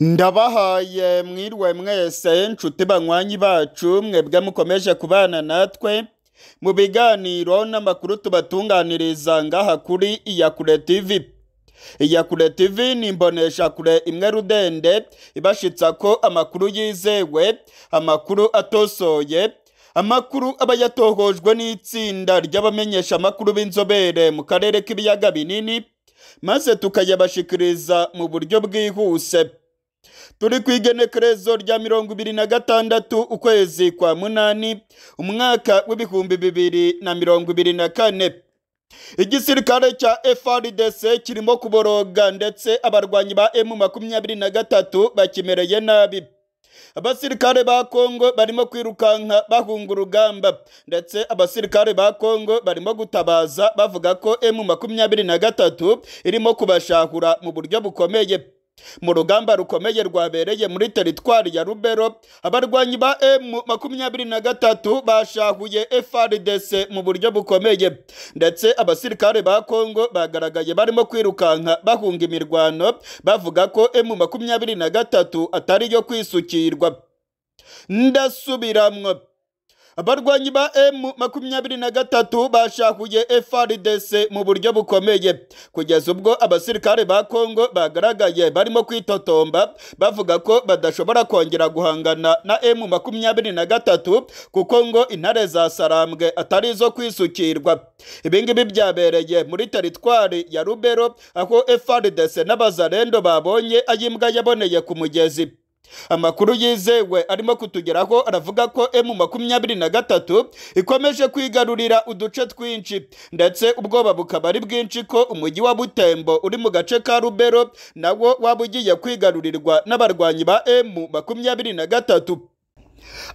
ndabahaye mwirwe mwese inshuti banywanyi bacu mwebwe mukomeje kubana natwe mu biganiro n'amakuru tubatunganiriza ngaha kuri iyakure tv iyakure tv ni imboneshakure imwe rudende ibashitsa ko amakuru yizewe amakuru atosoye amakuru aba yatohojwe n'itsinda ry’abamenyeshamakuru b'inzobere mu karere k'ibiyaga binini maze tukayabashikiriza mu buryo bwihuse turi ku igenekerezo rya mirongo ibiri na gatandatu ukwezi kwa munani umwaka w'ibihumbi bibiri na mirongo ibiri na kane igisirikare cya FRDC kirimo kuboroga ndetse abarwanyi ba M makumyabiri na gatatu bakimereye nabi abasirikare ba kongo barimo kwirukanka bahunga urugamba ndetse abasirikare ba kongo barimo gutabaza bavuga ko M makumyabiri na gatatu irimo kubashahura mu buryo bukomeye mu rugamba rukomeye rwabereye muri teritwari ya rubero abarwanyi ba emu makumyabiri na gatatu bashahuye frdc mu buryo bukomeye ndetse abasirikare ba kongo bagaragaye barimo kwirukanka bahunga imirwano bavuga ko emu makumyabiri na gatatu atari yo kwisukirwa ndasubiramwo abarwanyi ba M makumyabiri na gatatu bashakuye FRDC mu buryo bukomeye kugeza ubwo abasirikare ba Congo bagaragaye barimo kwitotomba bavuga ko badashobora kongera guhangana na emu makumyabiri na gatatu kuko ngo intare za atari izo kwisukirwa ibi ngibi byabereye muri teritwari ya Rubero aho FRDC n'abazarendo babonye ayimbwa yaboneye ku mugezi amakuru yizewe arimo kutugeraho aravuga ko emu makumyabiri na gatatu ikomeje kwigarurira uduce twinshi ndetse ubwoba bukaba ari bwinshi ko umujyi wa butembo uri mu gace ka rubero nawo waba ugiye kwigarurirwa n'abarwanyi ba emu makumyabiri na gatatu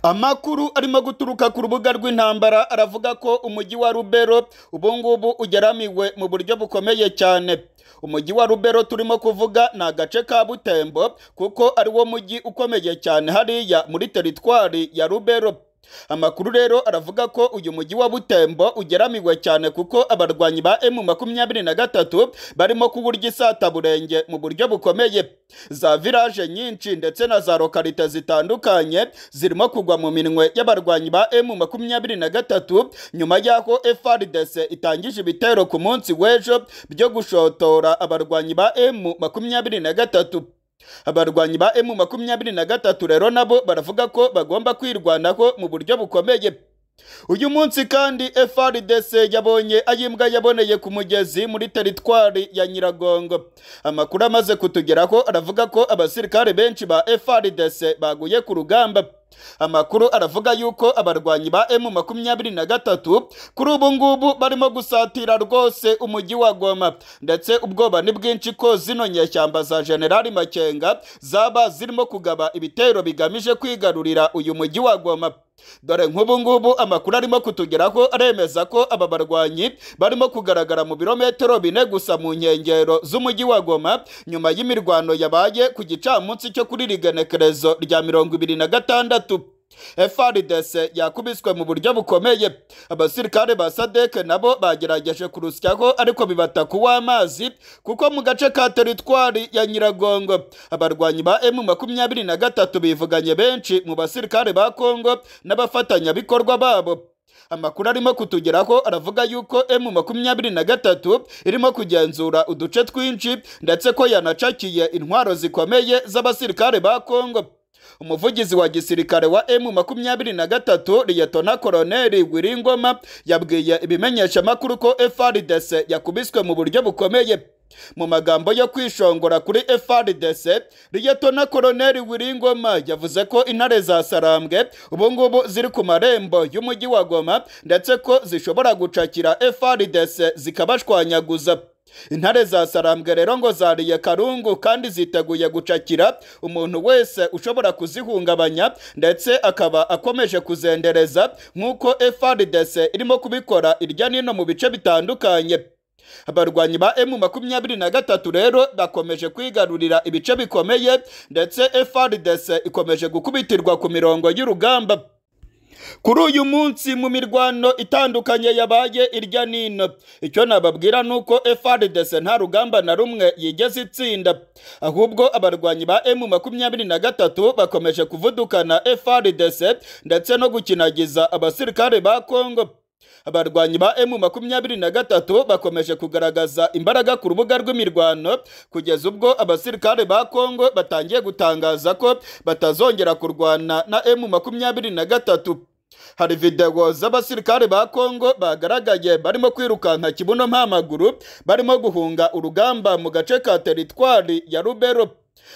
amakuru arimo guturuka ku rubuga rw'intambara aravuga ko umujyi wa rubero ubungubu ugeramiwe mu buryo bukomeye cyane umujyi wa rubero turimo kuvuga ni agace ka butembo kuko ari wo mujyi ukomeye cyane hariya muri teritwari ya rubero amakuru rero aravuga ko uyu mujyi wa butembo ugeramiwe cyane kuko abarwanyi ba emu makumyabiri na gatatu barimo kuburya isataburenge mu buryo bukomeye za viraje nyinshi ndetse na za lokarite zitandukanye zirimo kugwa mu minwe y'abarwanyi ba emu makumyabiri na gatatu nyuma y'aho frdc itangije ibitero ku munsi w'ejo byo gushotora abarwanyi ba emu makumyabiri na gatatu abarwanyi ba emu makumyabiri na gatatu rero nabo baravuga ko bagomba kwirwanaho mu buryo bukomeye uyu munsi kandi FRDC yabonye ayimbwa yaboneye ku mugezi muri teritwari ya nyiragongo amakuru amaze kutugeraho aravuga ko abasirikare benshi ba FRDC baguye ku rugamba amakuru aravuga yuko abarwanyi ba emu makumyabiri na gatatu kuri ubu ngubu barimo gusatira rwose umujyi wa goma ndetse ubwoba ni bwinshi ko zino nyeshyamba za generali makenga zaba zirimo kugaba ibitero bigamije kwigarurira uyu mujyi wa goma dore nk'ubu ngubu amakuru arimo kutugeraho aremeza ko aba barwanyi barimo kugaragara mu birometero bine gusa mu nkengero z'umujyi wa goma nyuma y'imirwano yabaye ku gicamunsi cyo kuri rigenekerezo rya mirongo ibiri na gatandatu farides yakubiswe mu buryo bukomeye abasirikare ba sadeke nabo bagerageje kurusyaho ariko bibata kuwa amazi kuko mu gace ka teritwari ya nyiragongo abarwanyi ba emu makumyabiri na gatatu bivuganye benshi mu basirikare ba kongo n'abafatanyabikorwa babo amakuru arimo kutugeraho aravuga yuko emu makumyabiri na gatatu irimo kugenzura uduce twinshi ndetse ko yanacakiye intwaro zikomeye z'abasirikare ba kongo umuvugizi wa gisirikare wa M23 na liyetona koroneli wiringoma yabwiye ibimenyeshamakuru ko frdc yakubiswe mu buryo bukomeye mu magambo yo kwishongora kuri FRDC Liyetona Koloneli Wiringoma yavuze ko intare za Sarambwe ubu ngubu ziri ku marembo y'umujyi wa Goma ndetse ko zishobora gucakira FRDC zikabashwanyaguza intare za sarambwe rero ngo zariye karungu kandi ziteguye gucakira umuntu wese ushobora kuzihungabanya ndetse akaba akomeje kuzendereza nk'uko FRDC irimo kubikora irya nino mu bice bitandukanye abarwanyi ba emu makumyabiri na gatatu rero bakomeje kwigarurira ibice bikomeye ndetse FRDC ikomeje gukubitirwa ku mirongo y'urugamba kuri uyu munsi mu mirwano itandukanye yabaye irya nino icyo nababwira ni uko FRDC nta rugamba na rumwe yigeze itsinda ahubwo abarwanyi ba emu makumyabiri na gatatu bakomeje kuvudukana FRDC ndetse no gukinagiza abasirikare ba Congo. abarwanyi ba emu makumyabiri na gatatu bakomeje kugaragaza imbaraga ku rubuga rw'imirwano kugeza ubwo abasirikare ba Congo batangiye gutangaza ko batazongera kurwana na emu makumyabiri na gatatu hari videwo z'abasirikare ba kongo bagaragaye barimo kwirukanka kibuno mpamaguru barimo guhunga urugamba mu gace ka teritwari ya rubero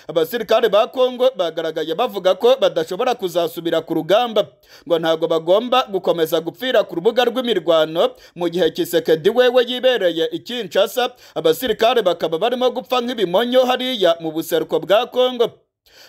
abasirikare ba kongo bagaragaye bavuga ko badashobora kuzasubira ku rugamba ngo ntabwo bagomba gukomeza gupfira ku rubuga rw'imirwano mu gihe kisekedi wewe yibereye i kinshasa abasirikare bakaba barimo gupfa nk'ibimonyo hariya mu buseruko bwa kongo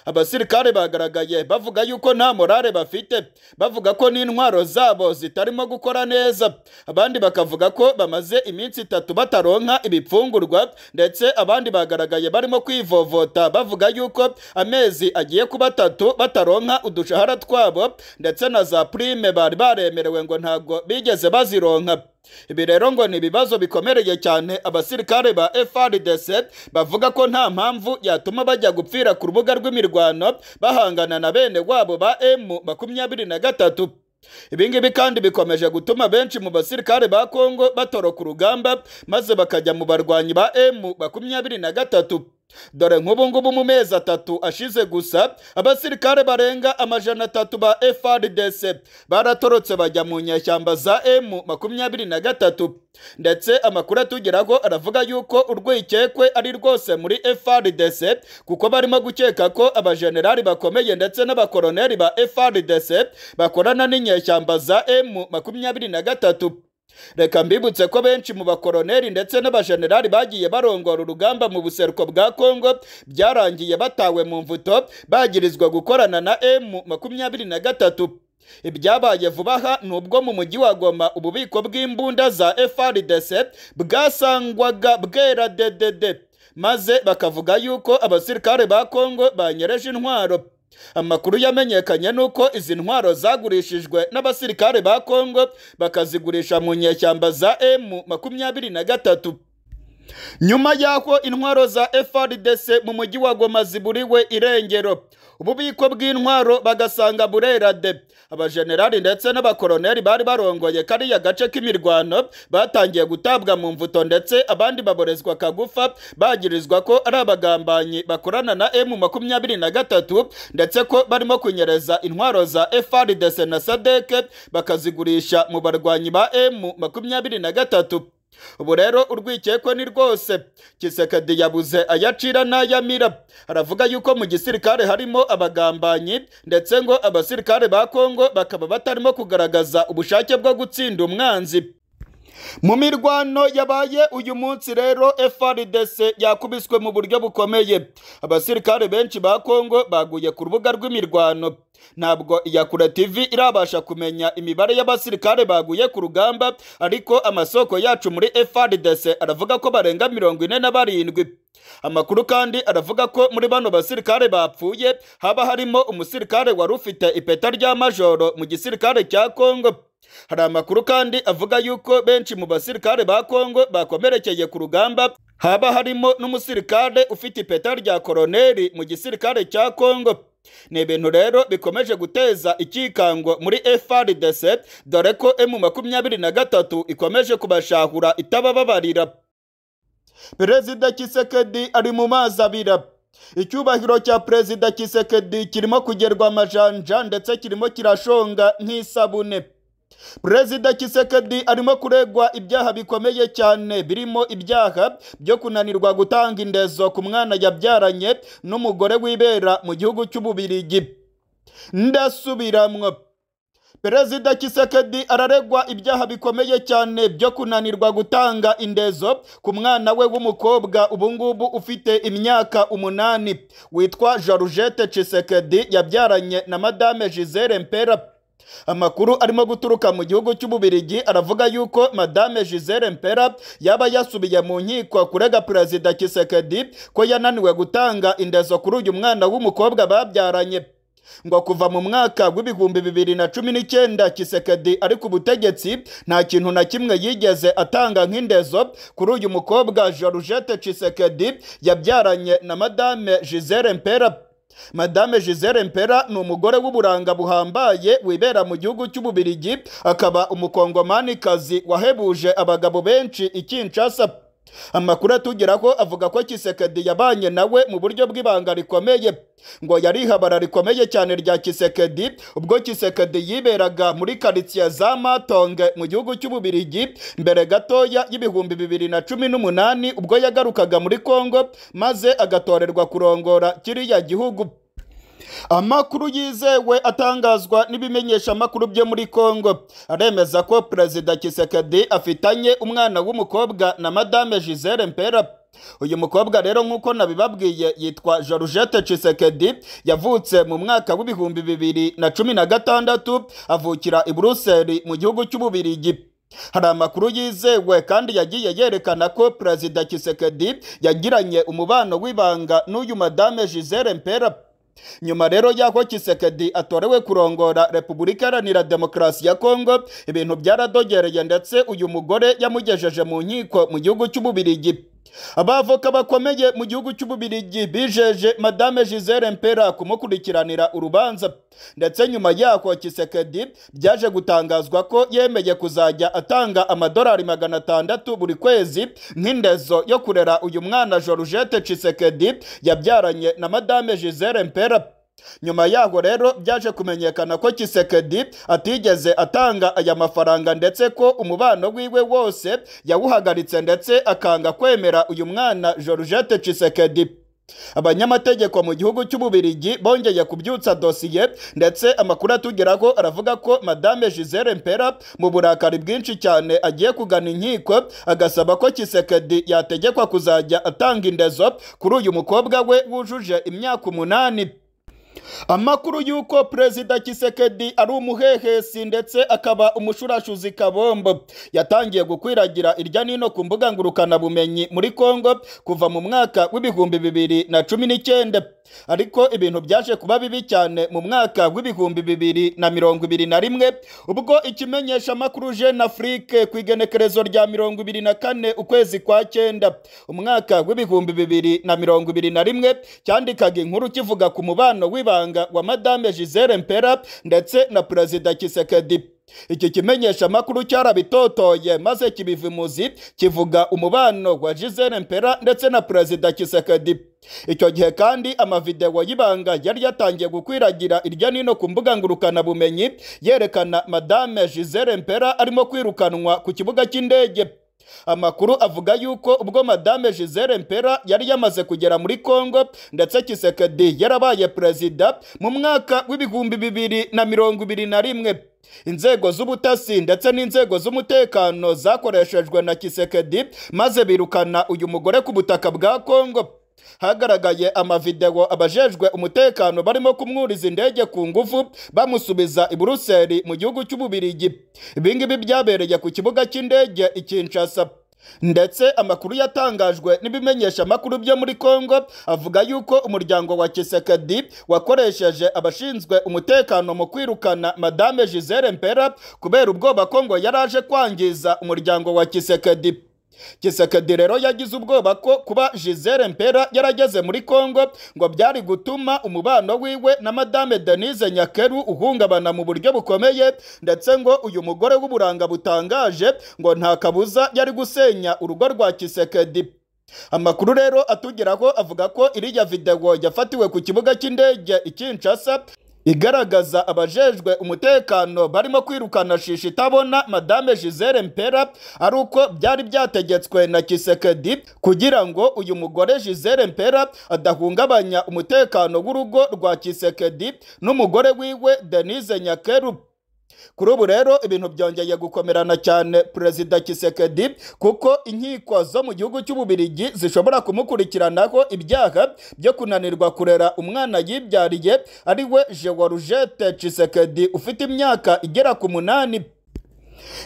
abasirikare bagaragaye bavuga yuko nta morale bafite bavuga ko n'intwaro zabo zitarimo gukora neza abandi bakavuga ko bamaze iminsi itatu bataronka ibipfungurwa ndetse abandi bagaragaye barimo kwivovota bavuga yuko amezi agiye kuba atatu bataronka udushahara twabo ndetse na za prime bari baremerewe ngo ntabwo bigeze bazironka ibi rero ngo ni ibibazo bikomereye cyane abasirikare ba FRDC bavuga ko nta mpamvu yatuma bajya gupfira ku rubuga rw'imirwano bahangana na bene wabo ba M makumyabiri na gatatu ibingibi kandi bikomeje gutuma benshi mu basirikare ba kongo batoroka urugamba maze bakajya mu barwanyi ba M makumyabiri na gatatu dore nk'ubu ngubu mu mezi atatu ashize gusa abasirikare barenga amajana atatu ba FRDC baratorotse bajya mu nyashyamba za M makumyabiri na gatatu ndetse amakuru atugeraho aravuga yuko urwikekwe ari rwose muri FRDC kuko barimo gukeka ko abajenerali bakomeye ndetse n'abakoroneri ba FRDC bakorana n'inyeshyamba za M makumyabiri na gatatu reka mbibutse ko benshi mu bakoroneri ndetse n'abajenerali bagiye barongora urugamba mu buseruko bwa kongo byarangiye batawe mu mvuto bagirizwa gukorana na M makumyabiri na gatatu ibyabaye vuba aha ni ubwo mu mujyi wa goma ububiko bw'imbunda za frdc bwasangwaga bwera dedede maze bakavuga yuko abasirikare ba kongo banyereje intwaro amakuru yamenyekanye ni uko izi ntwaro zagurishijwe n'abasirikare ba kongo bakazigurisha mu nyeshyamba za emu makumyabiri na gatatu nyuma y'aho intwaro za frdc mu mujyi wa goma ziburiwe irengero ububiko bw'intwaro bagasanga burera de abajenerali ndetse n'abakoroneri bari barongoye kariya gace k'imirwano batangiye gutabwa mu mvuto ndetse abandi baborezwa kagufa bagirizwa ko ari abagambanyi bakorana na emu makumyabiri na gatatu ndetse ko barimo kunyereza intwaro za frdc na sadeke bakazigurisha mu barwanyi ba emu makumyabiri na gatatu ubu rero urwikekwe ni rwose kisekedi yabuze ayacira n'ayamira aravuga yuko mu gisirikare harimo abagambanyi ndetse ngo abasirikare ba kongo bakaba batarimo kugaragaza ubushake bwo gutsinda umwanzi mu mirwano yabaye uyu munsi rero FRDC yakubiswe mu buryo bukomeye abasirikare benshi ba Kongo baguye ku rubuga rw'imirwano ntabwo iyakura tv irabasha kumenya imibare y'abasirikare baguye ku rugamba ariko amasoko yacu muri FRDC aravuga ko barenga mirongo ine na barindwi amakuru kandi aravuga ko muri bano basirikare bapfuye haba harimo umusirikare wari ufite ipeta rya majoro mu gisirikare cya kongo hari amakuru kandi avuga yuko benshi mu basirikare ba kongo bakomerekeye ku rugamba haba harimo n'umusirikare ufite ipeta rya koroneri mu gisirikare cya kongo ni ibintu rero bikomeje guteza ikikango muri frdc dore ko emu makumyabiri na gatatu ikomeje kubashahura itabababarira perezida kisekedi ari mu mazi abira icyubahiro cya perezida kisekedi kirimo kugerwa amajanja ndetse kirimo kirashonga nk'isabune perezida kisekedi arimo kuregwa ibyaha bikomeye cyane birimo ibyaha byo kunanirwa gutanga indezo ku mwana yabyaranye n'umugore wibera mu gihugu cy'ububirigi ndasubiramwo perezida kisekedi araregwa ibyaha bikomeye cyane byo kunanirwa gutanga indezo ku mwana we w'umukobwa ubungubu ufite imyaka umunani witwa jarujete kisekedi yabyaranye na madame gisele mpera amakuru arimo guturuka mu gihugu cy'ububirigi aravuga yuko madame gisele mpera yaba yasubiye mu nkiko kurega perezida kisekedi ko yananiwe gutanga indezo kuri uyu mwana w'umukobwa babyaranye ngo kuva mu mwaka w'ibihumbi bibiri na cumi n'icyenda kisekedi ari ku butegetsi nta kintu na kimwe yigeze atanga nk'indezo kuri uyu mukobwa georgette kisekedi yabyaranye na madame giselle mpera madame giselle mpera ni umugore w'uburanga buhambaye wibera mu gihugu cy'ububirigi akaba umukongomanikazi wahebuje abagabo benshi ikinshasa amakuru atugera avuga ko kisekedi yabanye nawe mu buryo bw'ibanga rikomeye ngo yari ihabara rikomeye cyane rya kisekedi ubwo kisekedi yiberaga muri karitsiye za matonge mu gihugu cy'ububirigi mbere gatoya y'ibihumbi bibiri na cumi n'umunani ubwo yagarukaga muri kongo maze agatorerwa kurongora kiriya gihugu amakuru yizewe atangazwa n’ibimenyeshamakuru byo muri congo aremeza ko perezida kisekedi afitanye umwana w'umukobwa na madame gisele mpera uyu mukobwa rero nk'uko nabibabwiye yitwa Georgette Chisekedi yavutse mu mwaka w'ibihumbi bibiri na cumi na gatandatu avukira i Buruseli mu gihugu cy'Ububirigi hari amakuru yizewe kandi yagiye yerekana ko perezida Chisekedi yagiranye umubano w'ibanga n'uyu madame Gisele Mpera nyuma rero y'aho kisekedi atorewe kurongora repubulika iharanira demokarasi ya kongo ibintu byaradogereye ndetse uyu mugore yamugejeje mu nkiko mu gihugu cy'ububirigi abavoka bakomeye mu gihugu cy'ububirigi bijeje madame giselle mpera kumukurikiranira urubanza ndetse nyuma yako kisekedi byaje gutangazwa ko yemeye kuzajya atanga amadolari magana atandatu buri kwezi nk'indezo yo kurera uyu mwana georgette cisekedi yabyaranye na madame giselle mpera nyuma yaho rero byaje kumenyekana ko kisekedi atigeze atanga aya mafaranga ndetse ko umubano wiwe wose yawuhagaritse ndetse akanga kwemera uyu mwana georgette kisekedi abanyamategeko mu gihugu cy'ububirigi bongeye kubyutsa dosiye ndetse amakuru atugeraho aravuga ko madame giselle mpera mu burakari bwinshi cyane agiye kugana inkiko agasaba ko kisekedi yategekwa kuzajya atanga indezo kuri uyu mukobwa we wujuje imyaka umunani amakuru y'uko perezida kisekedi ari umuhehesi ndetse akaba umushurashuzi kabombo yatangiye gukwiragira irya nino ku mbuga ngurukanabumenyi muri kongo kuva mu mwaka w'ibihumbi bibiri na cumi n'icyenda ariko ibintu byaje kuba bibi cyane mu mwaka w'ibihumbi bibiri na mirongo ibiri na rimwe ubwo ikimenyeshamakuru jeune afrique ku igenekerezo rya mirongo ibiri na kane ukwezi kwa cyenda umwaka w'ibihumbi bibiri na mirongo ibiri na rimwe cyandikaga inkuru kivuga ku mubano w'ibanga wa madame gisele mpera ndetse na perezida kisekedi iki kimenyeshamakuru cyarabitotoye maze kibiva imuzi kivuga umubano wa Gisele Mpera ndetse na perezida Kisekedi icyo gihe kandi amavidewo y'ibanga yari yatangiye gukwiragira irya nino ku mbuga ngurukanabumenyi yerekana madame Gisele Mpera arimo kwirukanwa ku kibuga cy'indege amakuru avuga yuko ubwo madame Gisele Mpera yari yamaze kugera muri Congo ndetse Kisekedi yarabaye perezida mu mwaka w'ibihumbi bibiri na mirongo ibiri na rimwe inzego z'ubutasi ndetse n'inzego z'umutekano zakoreshejwe na kisekedi maze birukana uyu mugore ku butaka bwa kongo hagaragaye amavidewo abajejwe umutekano barimo kumwuriza indege ku ngufu bamusubiza i buruseli mu gihugu cy'ububirigi ibingibi byabereye ku kibuga cy'indege i kinshasa ndetse amakuru yatangajwe n'ibimenyeshamakuru byo muri congo avuga yuko umuryango wa kisekedi wakoresheje abashinzwe umutekano mu kwirukana madame gisele mpera kubera ubwoba kongo yari aje kwangiza umuryango wa kisekedi gisekedi rero yagize ubwoba ko kuba gisele mpera yarageze muri congo ngo byari gutuma umubano wiwe na madame denise nyakeru uhungabana mu buryo bukomeye ndetse ngo uyu mugore w'uburanga butangaje ngo nta kabuza yari gusenya urugo rwa kisekedi amakuru rero atugeraho avuga ko iriya videwo yafatiwe ku kibuga cy'indege i kinshasa igaragaza abajejwe umutekano barimo kwirukana shishi itabona madame gisele mpera ari uko byari byategetswe na kisekedi kugira ngo uyu mugore gisele mpera adahungabanya umutekano w'urugo rwa kisekedi n'umugore wiwe denise nyakeru kuri ubu rero ibintu byongeye gukomerana cyane perezida kisekedi kuko inkiko zo mu gihugu cy'ububirigi zishobora kumukurikiranaho ibyaha byo kunanirwa kurera umwana yibyariye ari we kisekedi ufite imyaka igera ku munani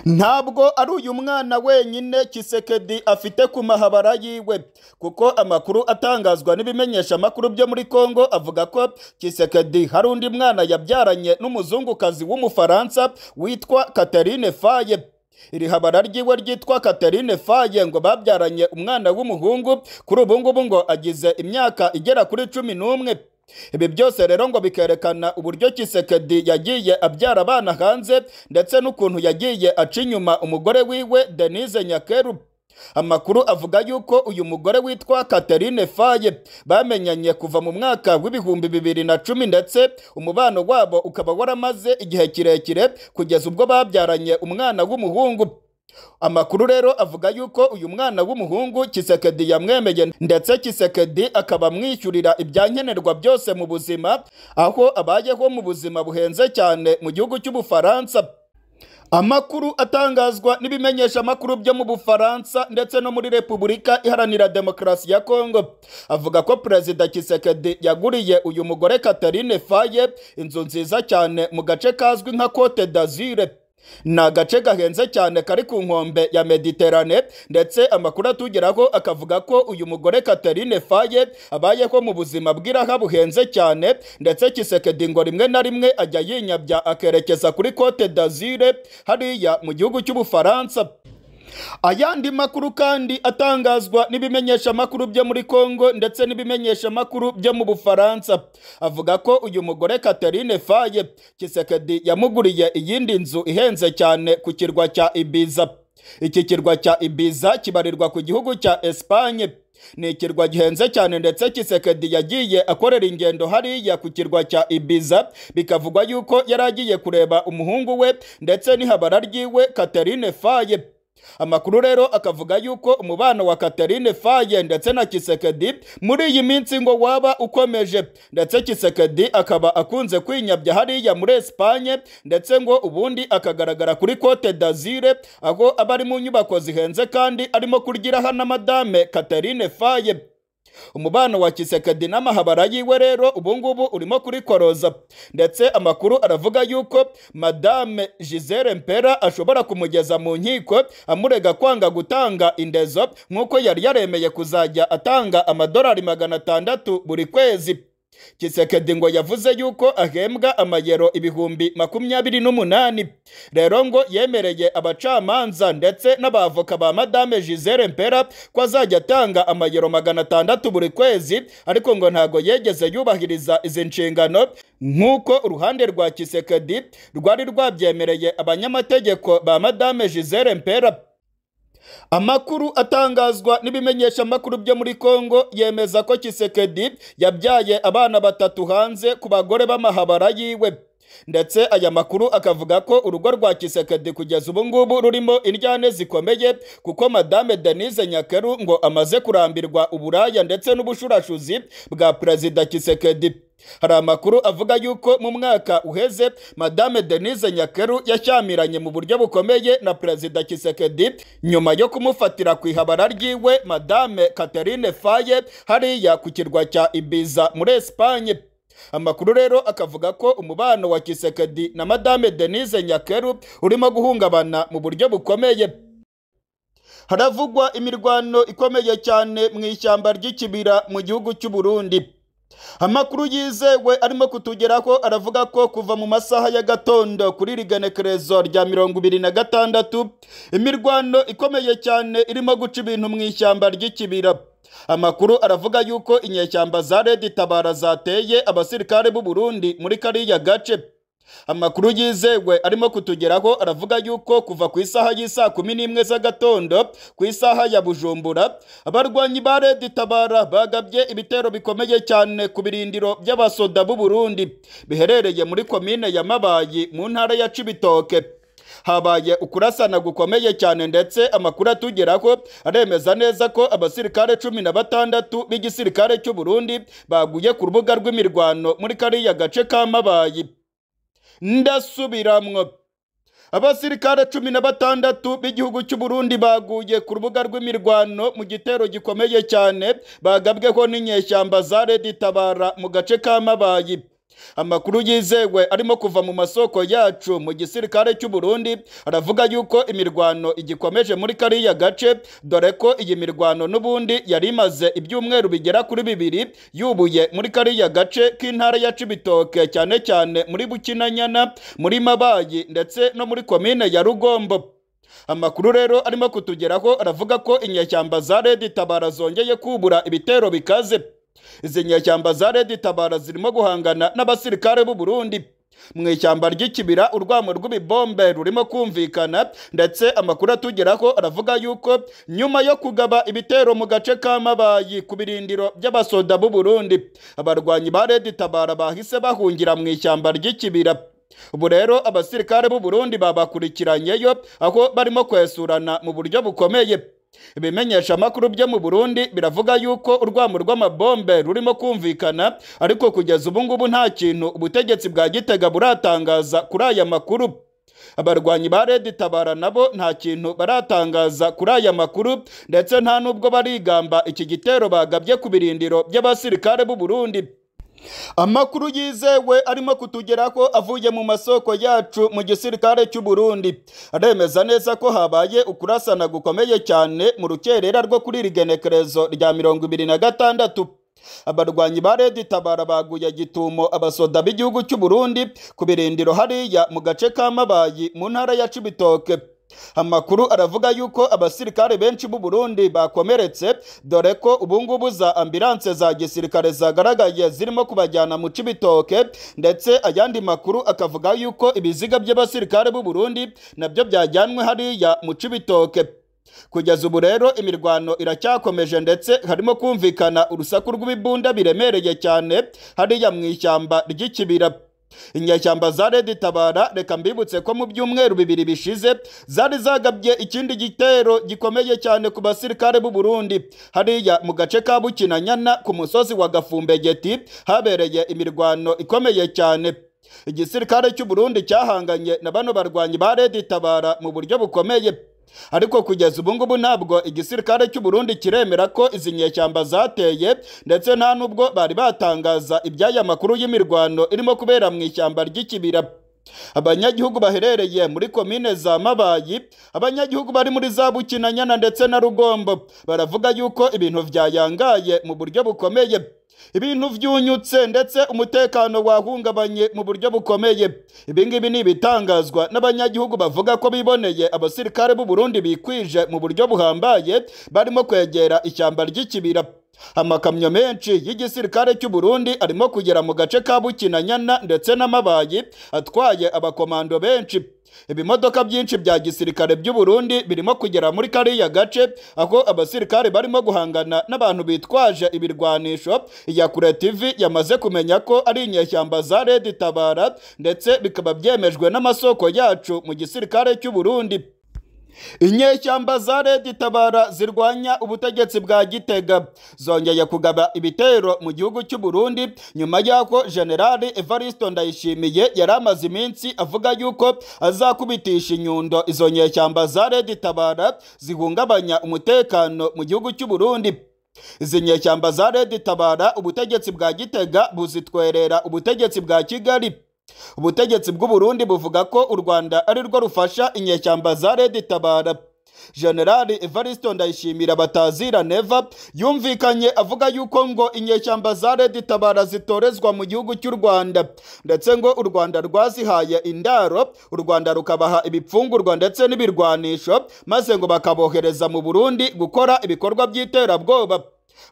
ntabwo ari uyu mwana wenyine kisekedi afite ku mahabara yiwe kuko amakuru atangazwa n’ibimenyeshamakuru byo muri congo avuga ko kisekedi hari undi mwana yabyaranye n'umuzungukazi w'umufaransa witwa Catherine faye iri habara ryiwe ryitwa Catherine faye ngo babyaranye umwana w'umuhungu kuri ubu ngubu ngo agize imyaka igera kuri cumi n'umwe ibi byose rero ngo bikerekana uburyo kisekedi yagiye abyara abana hanze ndetse n'ukuntu yagiye aca inyuma umugore wiwe denise nyakeru amakuru avuga yuko uyu mugore witwa Catherine Faye bamenyanye kuva mu mwaka w'ibihumbi bibiri na cumi ndetse umubano wabo ukaba waramaze igihe kirekire kugeza ubwo babyaranye umwana w'umuhungu amakuru rero avuga yuko uyu mwana w'umuhungu kisekedi yamwemeye ndetse kisekedi akaba amwishyurira ibyankenerwa byose mu buzima aho abayeho mu buzima buhenze cyane mu gihugu cy'ubufaransa amakuru atangazwa n’ibimenyeshamakuru byo mu bufaransa ndetse no muri repubulika iharanira demokarasi ya kongo avuga ko perezida kisekedi yaguriye uyu mugore katarine faye inzu nziza cyane mu gace kazwi nka cote d'azure ni agace gahenze cyane kari ku nkombe ya mediterane ndetse amakuru atugeraho akavuga ko uyu mugore Catherine faye abayeho mu buzima bw'iraha buhenze cyane ndetse kisekedi rimwe na rimwe ajya yinyabya akerekeza kuri Cote d'Azur hariya mu gihugu cy'ubufaransa ayandi makuru kandi atangazwa n'ibimenyeshamakuru byo muri congo ndetse n'ibimenyeshamakuru byo mu bufaransa avuga ko uyu mugore Catherine faye kisekedi yamuguriye iyindi nzu ihenze cyane ku kirwa cya ibiza iki kirwa cya ibiza kibarirwa ku gihugu cya esipanye ni ikirwa gihenze cyane ndetse kisekedi yagiye akorera ingendo hariya ku kirwa cya ibiza bikavugwa yuko yari agiye kureba umuhungu we ndetse n'ihabara ryiwe Catherine faye amakuru rero akavuga yuko umubano wa Katarine Faye ndetse na Kisekedi muri iyi minsi ngo waba ukomeje ndetse Kisekedi akaba akunze kwinyabya hariya muri Espagne ndetse ngo ubundi akagaragara kuri Cote d'Azur aho aba ari mu nyubako zihenze kandi arimo kuryiraho na Madame Katarine Faye umubano wa kiseke na yiwe rero ubungubu urimo kuri koroza ndetse amakuru aravuga yuko madame Gisele mpera ashobora kumugeza mu nkiko amurega kwanga gutanga indezo nk'uko yari yaremeye kuzajya atanga amadolari magana atandatu buri kwezi Kisekedi ngo yavuze yuko ahembwa amayero ibihumbi makumyabiri n'umunani rero ngo yemereye abacamanza ndetse n'abavoka ba madame Gisele Mpera ko azajya atanga amayero magana atandatu buri kwezi ariko ngo ntago yegeze yubahiriza izi nshingano nk'uko uruhande rwa Kisekedi rwari rwabyemereye abanyamategeko ba madame Gisele Mpera amakuru atangazwa n'ibimenyeshamakuru byo muri congo yemeza ko kisekedi yabyaye abana batatu hanze ku bagore b'amahabara yiwe ndetse aya makuru akavuga ko urugo rwa kisekedi kugeza ubu ngubu rurimo indyane zikomeye kuko madame denise nyakaru ngo amaze kurambirwa uburaya ndetse n'ubushurashuzi bwa perezida kisekedi hari amakuru avuga yuko mu mwaka uheze madame denise nyakaru yashyamiranye mu buryo bukomeye na perezida kisekedi nyuma yo kumufatira ku ihabara ryiwe madame catherine faye hariya ku kirwa cya ibiza muri esipanye amakuru rero akavuga ko umubano wa kisekedi na madame denise nyakeru urimo guhungabana mu buryo bukomeye haravugwa imirwano ikomeye cyane mu ishyamba ry'ikibira mu gihugu cy'u Burundi amakuru yizewe arimo kutugeraho aravuga ko kuva mu masaha ya gatondo kuri rigenekerezo rya mirongo ibiri na gatandatu imirwano ikomeye cyane irimo guca ibintu mu ishyamba ry'ikibira amakuru aravuga yuko inyeshyamba za redi tabara zateye abasirikare b'u Burundi muri kariya gace amakuru yizewe arimo kutugeraho aravuga yuko kuva ku isaha y'isaa kumi n'imwe z'agatondo ku isaha ya bujumbura abarwanyi ba redi tabara bagabye ibitero bikomeye cyane ku birindiro by'abasoda b'u Burundi biherereye muri komine ya mabayi mu ntara ya cibitoke habaye ukurasana gukomeye cyane ndetse amakuru atugeraho aremeza neza ko abasirikare cumi na batandatu b'igisirikare cy'u Burundi baguye ku rubuga rw'imirwano muri kariya gace ka Mabayi ndasubiramwo abasirikare cumi na batandatu b'igihugu cy'u Burundi baguye ku rubuga rw'imirwano mu gitero gikomeye cyane bagabweho n'inyeshyamba za Red Tabara mu gace ka Mabayi amakuru yizewe arimo kuva mu masoko yacu mu gisirikare cy'u Burundi aravuga yuko imirwano igikomeje muri kariya gace dore ko iyi mirwano n'ubundi yari imaze ibyumweru bigera kuri bibiri yubuye muri kariya gace k'intara ya Cibitoke cyane cyane muri Bukinanyana muri Mabayi ndetse no muri komine ya Rugombo amakuru rero arimo kutugeraho aravuga ko inyeshyamba za Red Tabara zongeye kubura ibitero bikaze izi nyeshyamba za redi tabara zirimo guhangana n'abasirikare b'u Burundi mu ishyamba ry'ikibira urwamo rw'ibibombe rurimo kumvikana ndetse amakuru atugeraho aravuga yuko nyuma yo kugaba ibitero mu gace k'amabayi ku birindiro by'abasoda b'u Burundi abarwanyi ba redi tabara bahise bahungira mu ishyamba ry'ikibira ubu rero abasirikare b'u Burundi babakurikiranyeyo aho barimo kwesurana mu buryo bukomeye Ibimenyeshamakuru amakuru byo mu burundi biravuga yuko urwamo rw'amabombe rurimo kumvikana ariko kugeza ubungubu nta kintu ubutegetsi bwa gitega buratangaza kuri aya makuru abarwanyi ba redi tabara nabo nta kintu baratangaza kuri aya makuru ndetse nta n'ubwo barigamba iki gitero bagabye ku birindiro by'abasirikare b'u burundi amakuru yizewe arimo kutugera ko avuye mu masoko yacu mu gisirikare cy'u Burundi aremeza neza ko habaye ukurasana gukomeye cyane mu rukerera rwo kuri iri genekerezo rya mirongo ibiri na gatandatu abarwanyi ba redi tabara baguye gitumo abasoda b'igihugu cy'u Burundi ku birindiro hariya mu gace ka mabayi mu ntara ya cibitoke amakuru aravuga yuko abasirikare benshi b'u Burundi bakomeretse dore ko ubungubu za ambilanse za gisirikare zagaragaye zirimo kubajyana mu Cibitoke ndetse ayandi makuru akavuga yuko ibiziga by'abasirikare b'u Burundi nabyo byajyanwe hariya mu Cibitoke kugeza ubu rero imirwano iracyakomeje ndetse harimo kumvikana urusaku rw'ibibunda biremereye cyane hariya mu ishyamba ry'ikibira inyashyamba za redi tabara reka mbibutse ko mu byumweru bibiri bishize zari zagabye ikindi gitero gikomeye cyane ku basirikare b'u Burundi hariya mu gace ka Bukinanyana ku musozi wa Gafumbegeti habereye imirwano ikomeye cyane igisirikare cy'u Burundi cyahanganye na bano barwanyi ba redi tabara mu buryo bukomeye ariko kugeza ubu ngubu ntabwo igisirikare cy'u Burundi kiremera ko izi nyeshyamba zateye ndetse nta nubwo bari batangaza iby'aya makuru y'imirwano irimo kubera mu ishyamba ry'ikibira abanyagihugu baherereye muri komine za mabayi abanyagihugu bari muri za bukinanyana ndetse na rugombo baravuga yuko ibintu byayangaye mu buryo bukomeye ibintu byunyutse ndetse umutekano wahungabanye mu buryo bukomeye Ibingibi ngibi ni ibitangazwa n'abanyagihugu bavuga ko biboneye abasirikare b'u Burundi bikwije mu buryo buhambaye barimo kwegera ishyamba ry'ikibira amakamyo menshi y'igisirikare cy'u Burundi arimo kugera mu gace ka Bukinanyana ndetse n'amabayi atwaye abakomando benshi ibimodoka byinshi bya gisirikare by'uburundi birimo kugera muri kariya gace aho abasirikare barimo guhangana n'abantu bitwaje ibirwanisho ya kure tv yamaze kumenya ko ari inyeshyamba za redi tabara ndetse bikaba byemejwe n'amasoko yacu mu gisirikare cy'uburundi inyeshyamba za redi tabara zirwanya ubutegetsi bwa gitega zongeye kugaba ibitero mu gihugu cy'u Burundi nyuma y'ako generali evaristo ndayishimiye yari amaze iminsi avuga yuko azakubitisha inyundo izo nyeshyamba za redi tabara zihungabanya umutekano mu gihugu cy'u Burundi izi nyeshyamba za redi tabara ubutegetsi bwa gitega buzitwerera ubutegetsi bwa kigali ubutegetsi bw'u Burundi buvuga ko u rwanda ari rwo rufasha inyeshyamba za redi tabara generali evaristo ndayishimira batazira neva yumvikanye avuga yuko ngo inyeshyamba za Red tabara zitorezwa mu gihugu cy'u rwanda ndetse ngo u rwanda rwazihaye indaro u rwanda rukabaha ibipfungurwa ndetse n'ibirwanisho maze ngo bakabohereza mu burundi gukora ibikorwa by'iterabwoba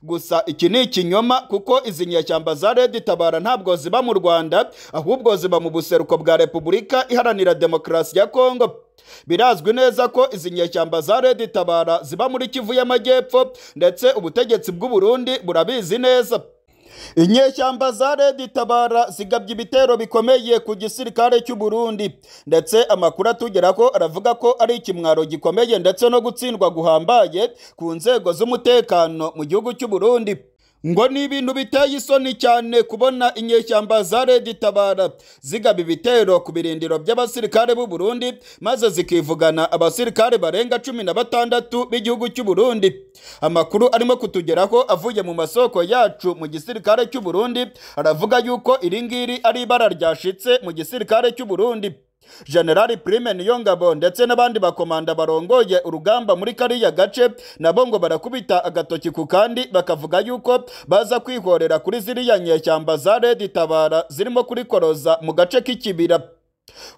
gusa iki ni ikinyoma kuko izi nyeshyamba za redi tabara ntabwo ziba mu rwanda ahubwo ziba mu buseruko bwa repubulika iharanira demokarasi ya kongo birazwi neza ko izi nyeshyamba za redi tabara ziba muri kivu y'amajyepfo ndetse ubutegetsi bw'u burundi burabizi neza inyeshyamba za redi tabara zigabye ibitero bikomeye ku gisirikare cy'u Burundi ndetse amakuru atugera ko aravuga ko ari ikimwaro gikomeye ndetse no gutsindwa guhambaye ku nzego z'umutekano mu gihugu cy'u Burundi ngo ni ibintu biteye isoni cyane kubona inyeshyamba za redi tabara zigaba ibitero ku birindiro by'abasirikare b'u Burundi maze zikivugana abasirikare barenga cumi na batandatu b'igihugu cy'u Burundi amakuru arimo kutugeraho avuye mu masoko yacu mu gisirikare cy'u Burundi aravuga yuko iringiri ari ibara ryashitse mu gisirikare cy'u Burundi generali Prime Niyongabo ndetse n'abandi bakomanda barongoye urugamba muri kariya gace nabo ngo barakubita agatoki ku kandi bakavuga yuko baza kwihorera kuri ziriya nyeshyamba za Red Tabara zirimo kuri Koroza mu gace k'ikibira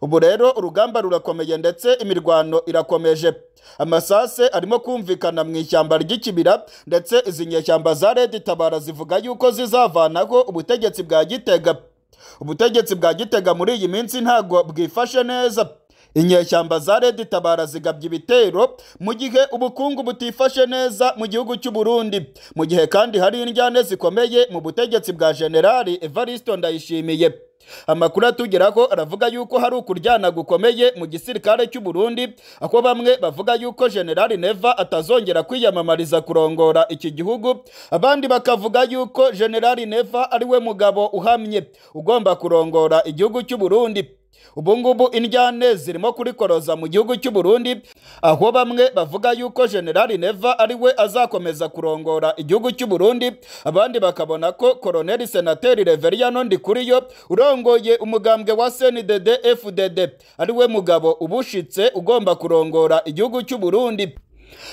ubu rero urugamba rurakomeye ndetse imirwano irakomeje amasase arimo kumvikana mu ishyamba ry'ikibira ndetse izi nyeshyamba za Red Tabara zivuga yuko zizavanaho ubutegetsi bwa Gitega ubutegetsi bwa gitega muri iyi minsi ntabwo bwifashe neza inyeshyamba za redi tabara zigabye ibitero mu gihe ubukungu butifashe neza mu gihugu cy'u Burundi mu gihe kandi hari indyane zikomeye mu butegetsi bwa generali Evariste Ndayishimiye amakuru atugeraho aravuga yuko hari ukuryana gukomeye mu gisirikare cy'u Burundi ako bamwe bavuga yuko generali Neva atazongera kwiyamamariza kurongora iki gihugu abandi bakavuga yuko generali Neva ari we mugabo uhamye ugomba kurongora igihugu cy'u Burundi ubu ngubu indyane zirimo koroza mu gihugu cy'u Burundi aho bamwe bavuga yuko generali neva ari we azakomeza kurongora igihugu cy'u Burundi abandi bakabona ko koroneli senateri kuri yo urongoye umugambwe wa sndd fdd ari we mugabo ubushitse ugomba kurongora igihugu cy'u Burundi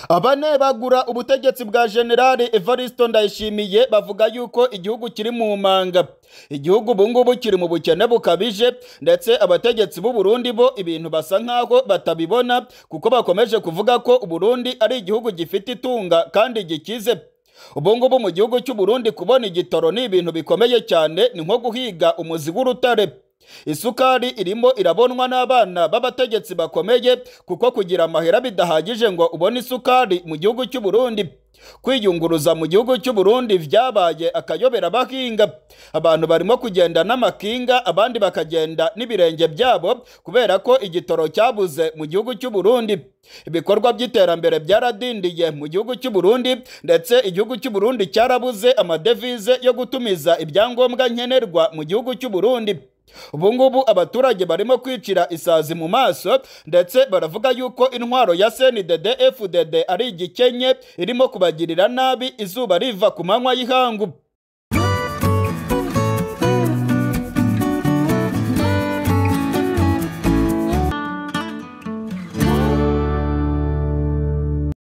abane bagura ubutegetsi bwa generale evariste ndayishimiye bavuga yuko igihugu kiri mu manga igihugu ubungubu kiri mu bukene bukabije ndetse abategetsi b'u Burundi bo ibintu basa nk'aho batabibona kuko bakomeje kuvuga ko uburundi ari igihugu gifite itunga kandi gikize ubu ngubu mu gihugu cy'u Burundi kubona igitoro ni ibintu bikomeye cyane ni nko guhiga umuzi w'urutare isukari irimo irabonwa n'abana b'abategetsi bakomeye kuko kugira amahera bidahagije ngo ubone isukari mu gihugu cy'u Burundi kwiyunguruza mu gihugu cy'u Burundi byabaye akayobera abahinga abantu barimo kugenda n'amakinga abandi bakagenda n'ibirenge byabo kubera ko igitoro cyabuze mu gihugu cy'u Burundi ibikorwa by'iterambere byaradindiye mu gihugu cy'u Burundi ndetse igihugu cy'u Burundi cyarabuze amadevize yo gutumiza ibyangombwa nkenerwa mu gihugu cy'u Burundi ubu ngubu abaturage barimo kwicira isazi mu maso ndetse baravuga yuko intwaro ya sndd fdd ari igikenye irimo kubagirira nabi izuba riva ku manywa y'ihangu